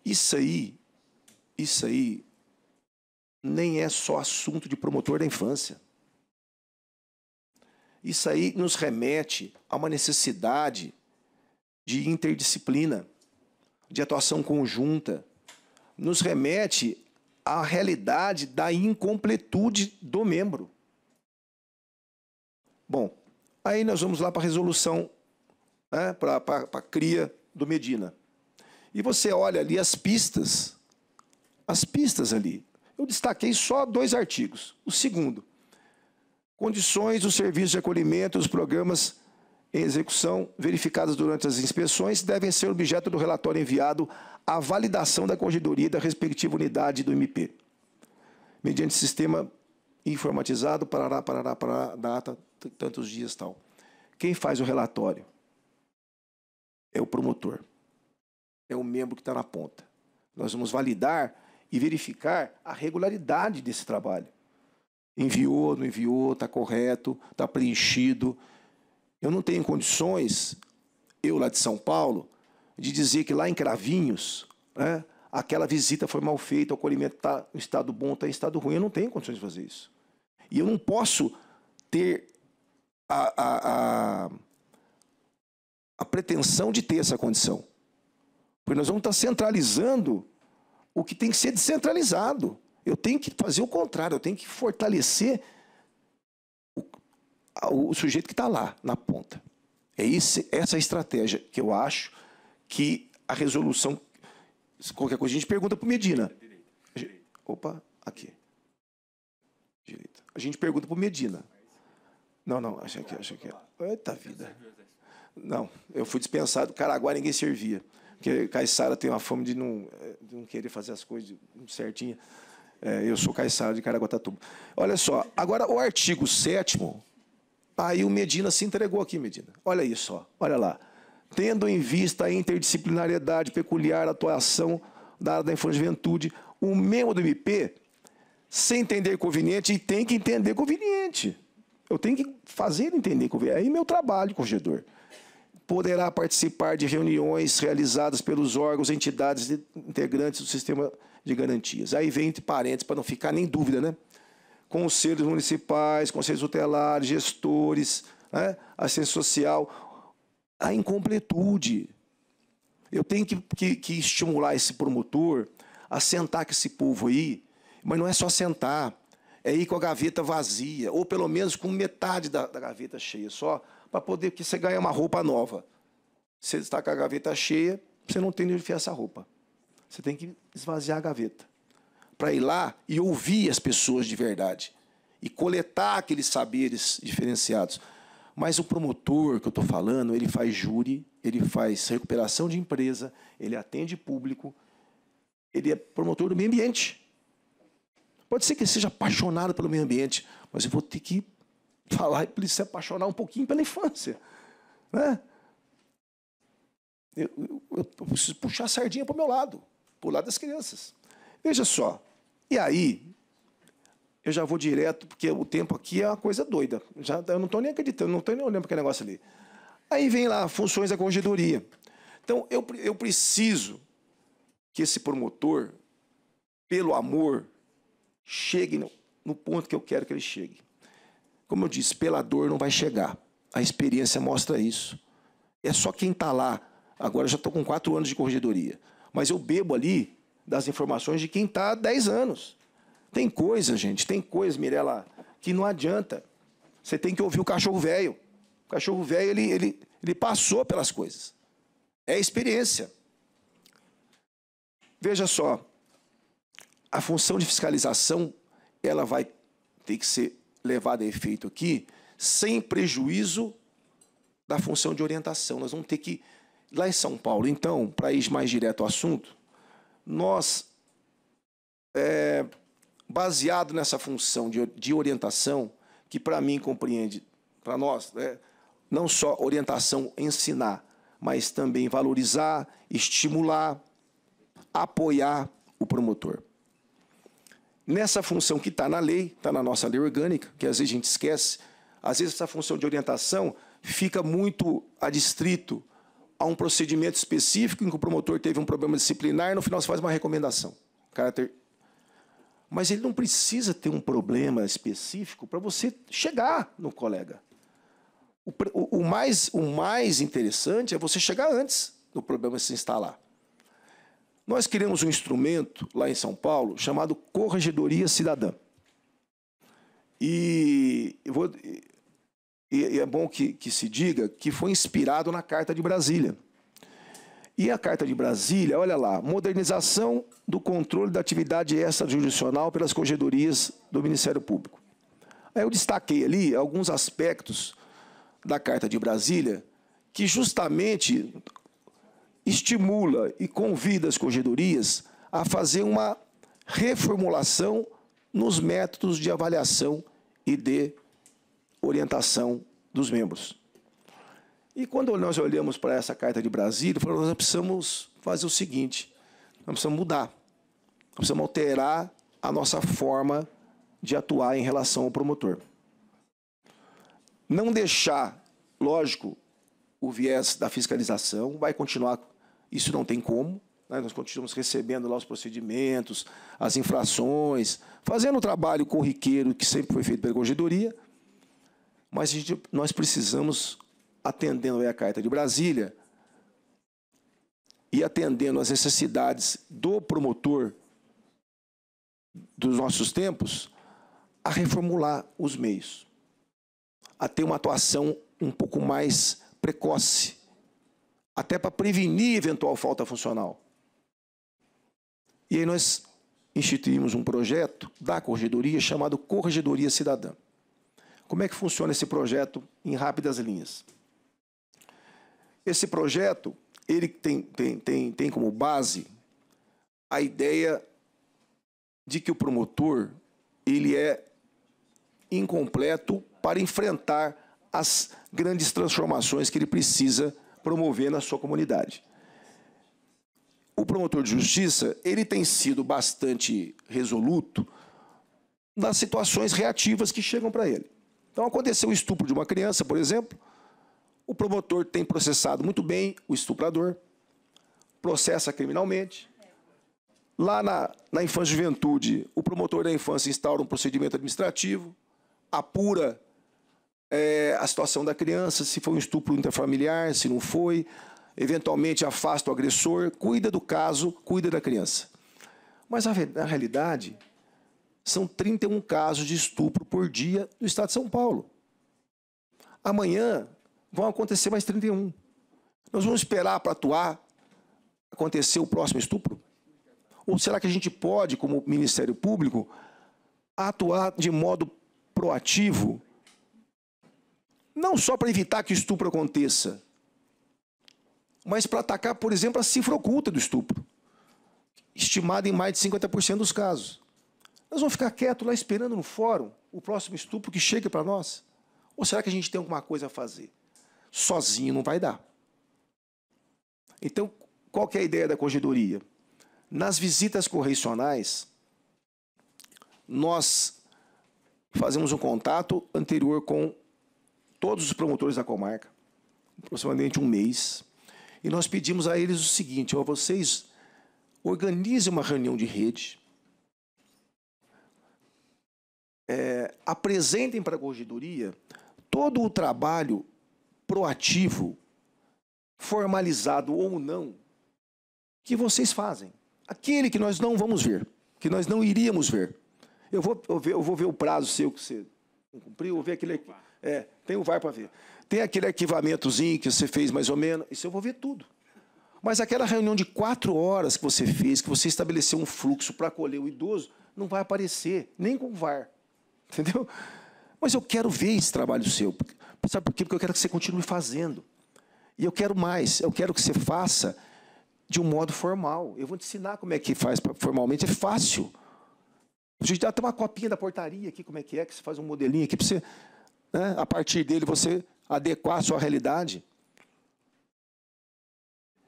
Isso aí, isso aí nem é só assunto de promotor da infância. Isso aí nos remete a uma necessidade de interdisciplina, de atuação conjunta, nos remete à realidade da incompletude do membro. Bom, aí nós vamos lá para a resolução, né, para a cria do Medina. E você olha ali as pistas, as pistas ali. Eu destaquei só dois artigos. O segundo, condições dos serviços de acolhimento e os programas em execução verificados durante as inspeções devem ser objeto do relatório enviado à validação da corregedoria da respectiva unidade do MP, mediante sistema informatizado, parará, parará, parará, data, tantos dias tal. Quem faz o relatório? É o promotor. É o membro que está na ponta. Nós vamos validar e verificar a regularidade desse trabalho. Enviou, não enviou, está correto, está preenchido. Eu não tenho condições, eu lá de São Paulo, de dizer que lá em Cravinhos, né, aquela visita foi mal feita, o acolhimento está em estado bom, está em estado ruim. Eu não tenho condições de fazer isso. E eu não posso ter a, a, a, a pretensão de ter essa condição. Porque nós vamos estar centralizando o que tem que ser descentralizado. Eu tenho que fazer o contrário, eu tenho que fortalecer o, o sujeito que está lá, na ponta. É esse, essa estratégia que eu acho que a resolução. Qualquer coisa a gente pergunta para o Medina. Opa, aqui. Direita. A gente pergunta para o Medina. Não, não, acho que acho que. É. Eita vida. Não, eu fui dispensado, Caraguá ninguém servia. Porque Caissara tem uma fome de não, eh, de não querer fazer as coisas certinha. É, eu sou Caissara de Caraguatatuba. Olha só, agora o artigo 7 aí o Medina se entregou aqui, Medina. Olha isso, ó, olha lá. Tendo em vista a interdisciplinariedade peculiar à atuação da área da infância e juventude, o membro do MP, sem entender conveniente, e tem que entender conveniente. Eu tenho que fazer ele entender conveniente. Aí meu trabalho, corregedor poderá participar de reuniões realizadas pelos órgãos e entidades integrantes do sistema de garantias. Aí vem entre parênteses, para não ficar nem dúvida, né? Conselhos municipais, conselhos tutelares, gestores, né? assistência social. A incompletude. Eu tenho que, que, que estimular esse promotor a sentar com esse povo aí, mas não é só sentar, é ir com a gaveta vazia, ou pelo menos com metade da, da gaveta cheia, só para poder que você ganhe uma roupa nova. Você está com a gaveta cheia, você não tem onde enfiar essa roupa. Você tem que esvaziar a gaveta para ir lá e ouvir as pessoas de verdade e coletar aqueles saberes diferenciados. Mas o promotor que eu estou falando, ele faz júri, ele faz recuperação de empresa, ele atende público, ele é promotor do meio ambiente. Pode ser que seja apaixonado pelo meio ambiente, mas eu vou ter que falar e se apaixonar um pouquinho pela infância. Né? Eu, eu, eu preciso puxar a sardinha para o meu lado, para o lado das crianças. Veja só. E aí, eu já vou direto, porque o tempo aqui é uma coisa doida. Já, eu não estou nem acreditando, não estou nem olhando para aquele negócio ali. Aí vem lá, funções da corregedoria. Então, eu, eu preciso que esse promotor, pelo amor, chegue no, no ponto que eu quero que ele chegue. Como eu disse, pela dor não vai chegar. A experiência mostra isso. É só quem está lá. Agora eu já estou com quatro anos de corregedoria. Mas eu bebo ali das informações de quem está há 10 anos. Tem coisa, gente, tem coisa, Mirela, que não adianta. Você tem que ouvir o cachorro velho. O cachorro velho, ele, ele, ele passou pelas coisas. É experiência. Veja só, a função de fiscalização, ela vai ter que ser levado a efeito aqui sem prejuízo da função de orientação. Nós vamos ter que. Lá em São Paulo, então, para ir mais direto ao assunto, nós, é, baseado nessa função de, de orientação, que para mim compreende, para nós, né, não só orientação, ensinar, mas também valorizar, estimular, apoiar o promotor nessa função que está na lei, está na nossa lei orgânica, que às vezes a gente esquece, às vezes essa função de orientação fica muito adstrito a um procedimento específico em que o promotor teve um problema disciplinar e no final se faz uma recomendação. Caráter. Mas ele não precisa ter um problema específico para você chegar no colega. O, o, o, mais, o mais interessante é você chegar antes do problema se instalar. Nós criamos um instrumento lá em São Paulo chamado Corregedoria Cidadã. E, vou, e é bom que, que se diga que foi inspirado na Carta de Brasília. E a Carta de Brasília, olha lá, modernização do controle da atividade extrajudicial pelas corregedorias do Ministério Público. Aí eu destaquei ali alguns aspectos da Carta de Brasília que justamente estimula e convida as corredorias a fazer uma reformulação nos métodos de avaliação e de orientação dos membros. E quando nós olhamos para essa carta de Brasília, falamos, nós precisamos fazer o seguinte, nós precisamos mudar, nós precisamos alterar a nossa forma de atuar em relação ao promotor. Não deixar, lógico, o viés da fiscalização, vai continuar isso não tem como. Né? Nós continuamos recebendo lá os procedimentos, as infrações, fazendo o trabalho corriqueiro que sempre foi feito pela corregedoria. Mas gente, nós precisamos, atendendo a Carta de Brasília e atendendo às necessidades do promotor dos nossos tempos, a reformular os meios, a ter uma atuação um pouco mais precoce até para prevenir eventual falta funcional. E aí nós instituímos um projeto da Corregedoria chamado Corregedoria Cidadã. Como é que funciona esse projeto em rápidas linhas? Esse projeto ele tem, tem, tem, tem como base a ideia de que o promotor ele é incompleto para enfrentar as grandes transformações que ele precisa promover na sua comunidade. O promotor de justiça, ele tem sido bastante resoluto nas situações reativas que chegam para ele. Então, aconteceu o estupro de uma criança, por exemplo, o promotor tem processado muito bem o estuprador, processa criminalmente. Lá na, na infância e juventude, o promotor da infância instaura um procedimento administrativo, apura é, a situação da criança, se foi um estupro intrafamiliar, se não foi, eventualmente afasta o agressor, cuida do caso, cuida da criança. Mas a, na realidade, são 31 casos de estupro por dia no estado de São Paulo. Amanhã vão acontecer mais 31. Nós vamos esperar para atuar acontecer o próximo estupro? Ou será que a gente pode, como Ministério Público, atuar de modo proativo não só para evitar que o estupro aconteça, mas para atacar, por exemplo, a cifra oculta do estupro, estimada em mais de 50% dos casos. Nós vamos ficar quietos lá esperando no fórum o próximo estupro que chegue para nós? Ou será que a gente tem alguma coisa a fazer? Sozinho não vai dar. Então, qual é a ideia da corregedoria? Nas visitas correcionais, nós fazemos um contato anterior com todos os promotores da comarca, aproximadamente um mês, e nós pedimos a eles o seguinte: ó, vocês organizem uma reunião de rede, é, apresentem para a corregedoria todo o trabalho proativo, formalizado ou não, que vocês fazem. Aquele que nós não vamos ver, que nós não iríamos ver. Eu vou, eu vou, ver, eu vou ver o prazo seu que você não cumpriu, eu vou ver aquele aqui. É, tem o VAR para ver. Tem aquele arquivamentozinho que você fez mais ou menos. Isso eu vou ver tudo. Mas aquela reunião de quatro horas que você fez, que você estabeleceu um fluxo para acolher o idoso, não vai aparecer, nem com o VAR. Entendeu? Mas eu quero ver esse trabalho seu. Sabe por quê? Porque eu quero que você continue fazendo. E eu quero mais. Eu quero que você faça de um modo formal. Eu vou te ensinar como é que faz formalmente. É fácil. A gente dá até uma copinha da portaria aqui, como é que é, que você faz um modelinho aqui para você né, a partir dele você adequar a sua realidade.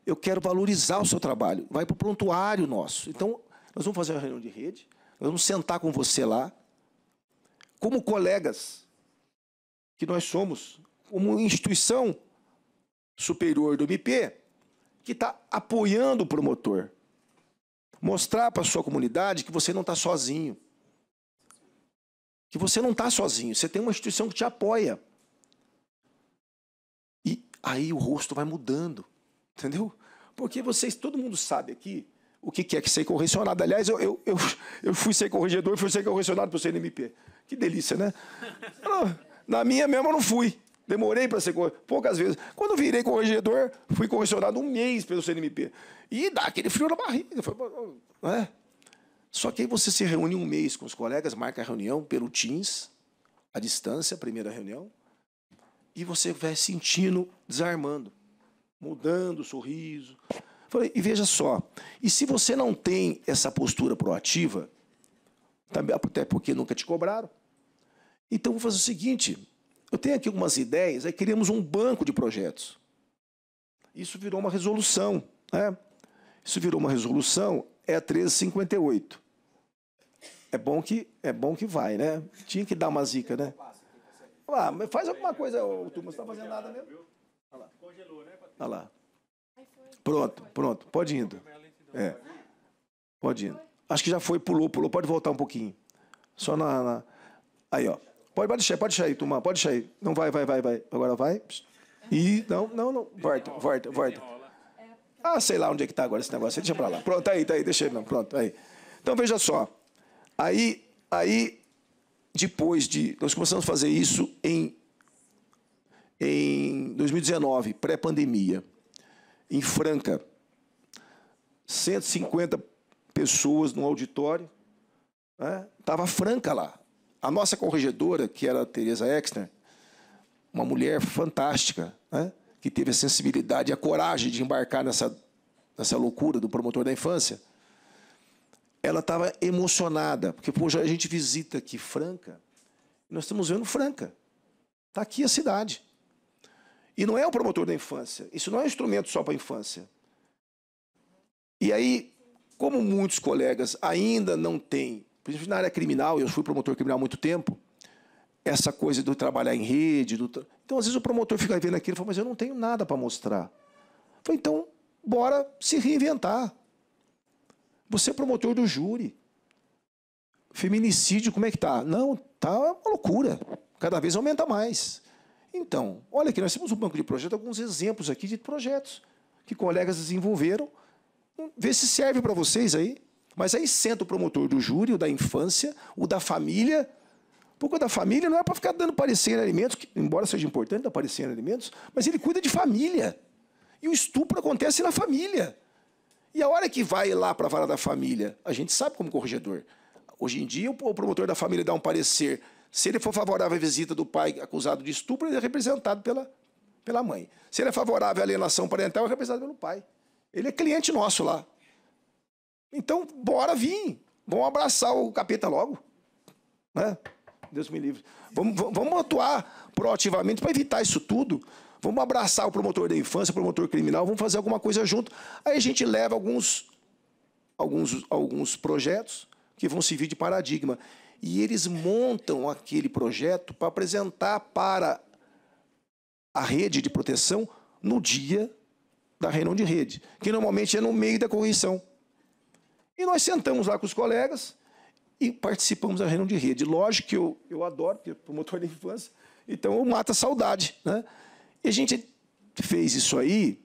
Eu quero valorizar o seu trabalho. Vai para o prontuário nosso. Então, nós vamos fazer uma reunião de rede, nós vamos sentar com você lá, como colegas que nós somos, como instituição superior do MP, que está apoiando o promotor. Mostrar para a sua comunidade que você não está sozinho que você não está sozinho, você tem uma instituição que te apoia. E aí o rosto vai mudando, entendeu? Porque vocês, todo mundo sabe aqui o que é que ser correcionado. Aliás, eu, eu, eu, eu fui ser corregedor, fui ser correcionado pelo CNMP. Que delícia, né? na minha mesma eu não fui. Demorei para ser corregedor, poucas vezes. Quando virei corregedor, fui correcionado um mês pelo CNMP. E dá aquele frio na barriga. Foi, não é? Só que aí você se reúne um mês com os colegas, marca a reunião pelo Teams, à distância, a primeira reunião, e você vai sentindo, desarmando, mudando o sorriso. Falei, e veja só, e se você não tem essa postura proativa, até porque nunca te cobraram, então vou fazer o seguinte, eu tenho aqui algumas ideias, aí criamos um banco de projetos. Isso virou uma resolução, né? Isso virou uma resolução, é a 1358. É bom que, é bom que vai, né? Tinha que dar uma zica, né? Ah, mas faz alguma coisa, ô, turma, você não está fazendo nada mesmo? Olha lá. Congelou, né, Olha lá. Pronto, pronto. Pode indo. É. Pode indo. Acho que já foi, pulou, pulou. Pode voltar um pouquinho. Só na. na... Aí, ó. Pode, pode deixar, pode deixar aí, turma. Pode deixar aí. Não vai, vai, vai, vai. Agora vai. E não, não, não. Volta, volta, volta. Ah, sei lá onde é que tá agora esse negócio. Deixa pra lá. Pronto, aí, tá aí. Deixa ele não. Pronto, aí. Então veja só. Aí, aí depois de. Nós começamos a fazer isso em, em 2019, pré-pandemia, em Franca. 150 pessoas no auditório. Estava né? Franca lá. A nossa corregedora, que era a Tereza Exner, uma mulher fantástica, né? que teve a sensibilidade e a coragem de embarcar nessa, nessa loucura do promotor da infância ela estava emocionada, porque pô, a gente visita aqui Franca, nós estamos vendo Franca. Está aqui a cidade. E não é o promotor da infância. Isso não é um instrumento só para a infância. E aí, como muitos colegas ainda não têm, principalmente na área criminal, eu fui promotor criminal há muito tempo, essa coisa do trabalhar em rede. Então, às vezes, o promotor fica vendo aquilo e fala, mas eu não tenho nada para mostrar. falei, então, bora se reinventar. Você é promotor do júri. Feminicídio, como é que tá? Não, tá uma loucura. Cada vez aumenta mais. Então, olha aqui, nós temos um banco de projetos, alguns exemplos aqui de projetos que colegas desenvolveram. Hum, vê se serve para vocês aí. Mas aí senta o promotor do júri, o da infância, o da família. Porque o da família não é para ficar dando parecer em alimentos, que, embora seja importante dar parecer em alimentos, mas ele cuida de família. E o estupro acontece na família. E a hora que vai lá para a vara da família, a gente sabe como corregedor. Hoje em dia, o promotor da família dá um parecer. Se ele for favorável à visita do pai acusado de estupro, ele é representado pela, pela mãe. Se ele é favorável à alienação parental, é representado pelo pai. Ele é cliente nosso lá. Então, bora vir. Vamos abraçar o capeta logo. Né? Deus me livre. Vamos, vamos atuar proativamente para evitar isso tudo. Vamos abraçar o promotor da infância, o promotor criminal, vamos fazer alguma coisa junto. Aí a gente leva alguns, alguns, alguns projetos que vão servir de paradigma. E eles montam aquele projeto para apresentar para a rede de proteção no dia da reunião de rede, que normalmente é no meio da correção. E nós sentamos lá com os colegas e participamos da reunião de rede. Lógico que eu, eu adoro, porque é promotor da infância, então eu mato a saudade, né? E a gente fez isso aí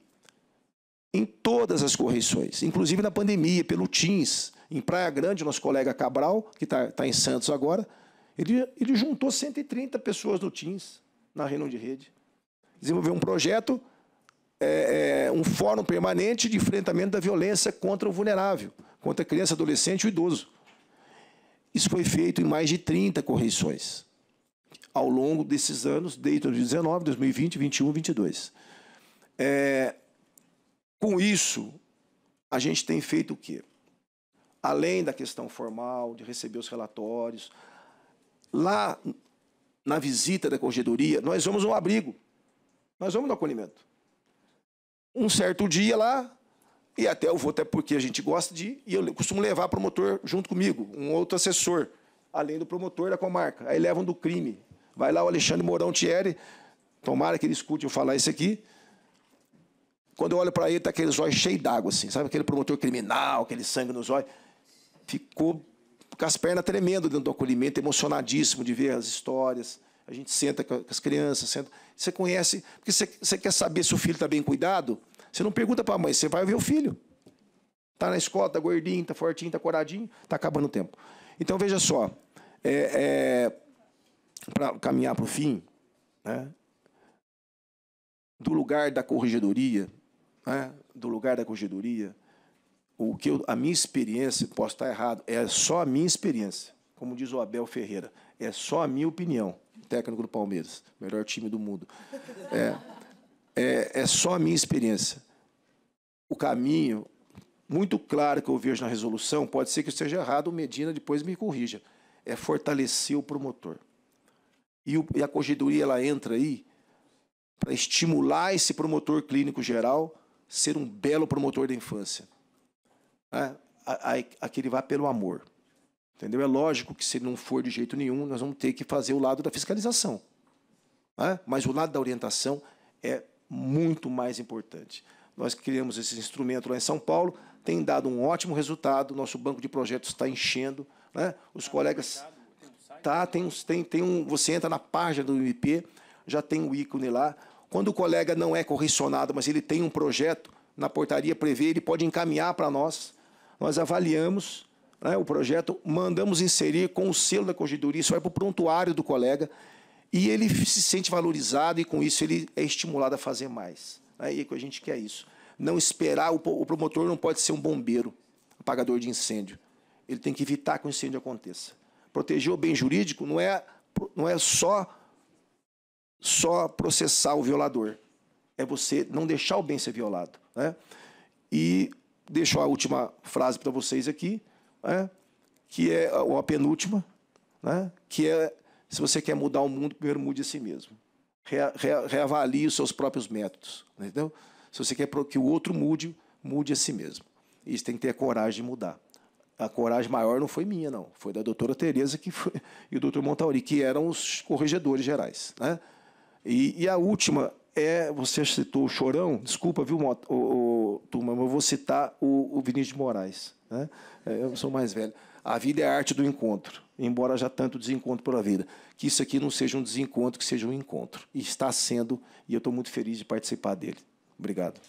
em todas as correções, inclusive na pandemia, pelo Teams Em Praia Grande, nosso colega Cabral, que está tá em Santos agora, ele, ele juntou 130 pessoas do Teams na reunião de rede. Desenvolveu um projeto, é, é, um fórum permanente de enfrentamento da violência contra o vulnerável, contra a criança, adolescente e o idoso. Isso foi feito em mais de 30 correções ao longo desses anos, desde 2019, 2020, 2021, 2022. É, com isso, a gente tem feito o quê? Além da questão formal, de receber os relatórios, lá na visita da corregedoria, nós vamos um abrigo, nós vamos no acolhimento. Um certo dia lá, e até eu vou, até porque a gente gosta de e eu costumo levar promotor junto comigo, um outro assessor, além do promotor da comarca. Aí levam do crime, Vai lá o Alexandre Mourão Thierry, tomara que ele escute eu falar isso aqui. Quando eu olho para ele, tá aqueles olhos cheios d'água, assim, sabe? Aquele promotor criminal, aquele sangue nos olhos. Ficou com as pernas tremendo dentro do acolhimento, emocionadíssimo de ver as histórias. A gente senta com as crianças, senta. Você conhece, porque você, você quer saber se o filho está bem cuidado. Você não pergunta para a mãe, você vai ver o filho. Está na escola, está gordinho, está fortinho, está coradinho, está acabando o tempo. Então, veja só. É, é, para caminhar para o fim, né? do lugar da corregedoria, né? do lugar da corregedoria, o que eu, a minha experiência, posso estar errado, é só a minha experiência, como diz o Abel Ferreira, é só a minha opinião, técnico do Palmeiras, melhor time do mundo. É, é, é só a minha experiência. O caminho muito claro que eu vejo na resolução, pode ser que eu esteja errado, o Medina depois me corrija, é fortalecer o promotor e, o, e a corregedoria ela entra aí para estimular esse promotor clínico geral ser um belo promotor da infância. É, a, que ele vá pelo amor. Entendeu? É lógico que se não for de jeito nenhum, nós vamos ter que fazer o lado da fiscalização. Né? Mas o lado da orientação é muito mais importante. Nós criamos esse instrumento lá em São Paulo, tem dado um ótimo resultado, nosso banco de projetos está enchendo, né? os tá colegas Tá, tem, uns, tem, tem um, você entra na página do MP, já tem um ícone lá. Quando o colega não é correcionado, mas ele tem um projeto, na portaria prevê, ele pode encaminhar para nós. Nós avaliamos né, o projeto, mandamos inserir com o selo da corregedoria, isso vai para o prontuário do colega, e ele se sente valorizado e com isso ele é estimulado a fazer mais. É e a gente quer isso. Não esperar, o promotor não pode ser um bombeiro, apagador de incêndio. Ele tem que evitar que o incêndio aconteça. Proteger o bem jurídico não é, não é só, só processar o violador. É você não deixar o bem ser violado. Né? E deixo a última frase para vocês aqui, né? que é ou a penúltima, né? que é se você quer mudar o mundo, primeiro mude a si mesmo. Re, re, reavalie os seus próprios métodos. Entendeu? Se você quer que o outro mude, mude a si mesmo. e Isso tem que ter coragem de mudar a coragem maior não foi minha, não. Foi da doutora Tereza que foi, e o doutor Montauri, que eram os corregedores gerais. Né? E, e, a última é, você citou o Chorão, desculpa, viu, o, o, turma, mas eu vou citar o, o Vinícius de Moraes. Né? É, eu sou mais velho. A vida é a arte do encontro, embora já tanto desencontro pela vida. Que isso aqui não seja um desencontro, que seja um encontro. E está sendo, e eu estou muito feliz de participar dele. Obrigado.